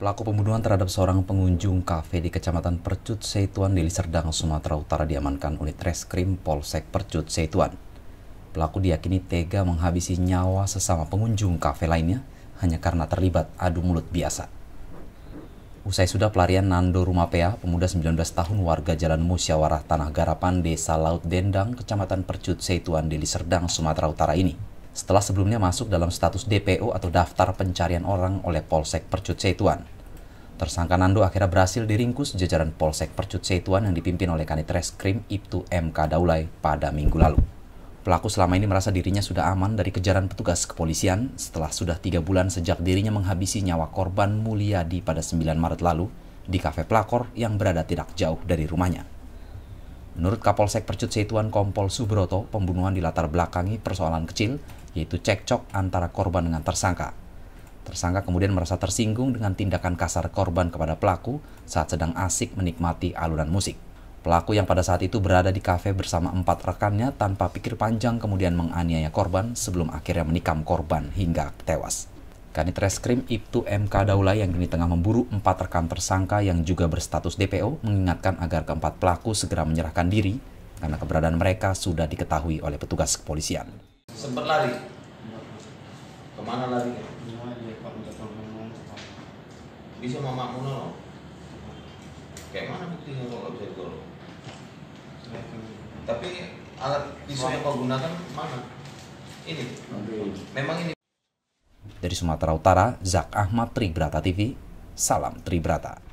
Pelaku pembunuhan terhadap seorang pengunjung kafe di Kecamatan Percut Seituan di Serdang, Sumatera Utara diamankan unit reskrim Polsek Percut Seituan. Pelaku diyakini tega menghabisi nyawa sesama pengunjung kafe lainnya hanya karena terlibat adu mulut biasa. Usai sudah pelarian Nando Rumapea, pemuda 19 tahun warga Jalan Musyawarah Tanah Garapan, Desa Laut Dendang, Kecamatan Percut Seituan, Deli Serdang, Sumatera Utara ini setelah sebelumnya masuk dalam status DPO atau daftar pencarian orang oleh Polsek Percut Seituan. Tersangka Nando akhirnya berhasil diringkus jajaran Polsek Percut Seituan yang dipimpin oleh Kanit Reskrim Ibtu MK Daulay pada minggu lalu. Pelaku selama ini merasa dirinya sudah aman dari kejaran petugas kepolisian setelah sudah tiga bulan sejak dirinya menghabisi nyawa korban Mulyadi pada 9 Maret lalu di kafe pelakor yang berada tidak jauh dari rumahnya. Menurut Kapolsek Percut Seituan Kompol Subroto, pembunuhan dilatar belakangi persoalan kecil, yaitu cekcok antara korban dengan tersangka. Tersangka kemudian merasa tersinggung dengan tindakan kasar korban kepada pelaku saat sedang asik menikmati alunan musik. Pelaku yang pada saat itu berada di kafe bersama empat rekannya tanpa pikir panjang kemudian menganiaya korban sebelum akhirnya menikam korban hingga tewas. Kanit Reskrim Ibtu MK Daula yang kini tengah memburu empat rekan tersangka yang juga berstatus DPO mengingatkan agar keempat pelaku segera menyerahkan diri karena keberadaan mereka sudah diketahui oleh petugas kepolisian. Sempat lari, Kemana ya? Bisa mama muno Kayak mana buktinya kalau bisa digorong? Tapi alat pisau yang kau gunakan mana? Ini. Memang ini. Dari Sumatera Utara, Zak Ahmad Tribrata TV. Salam Tribrata.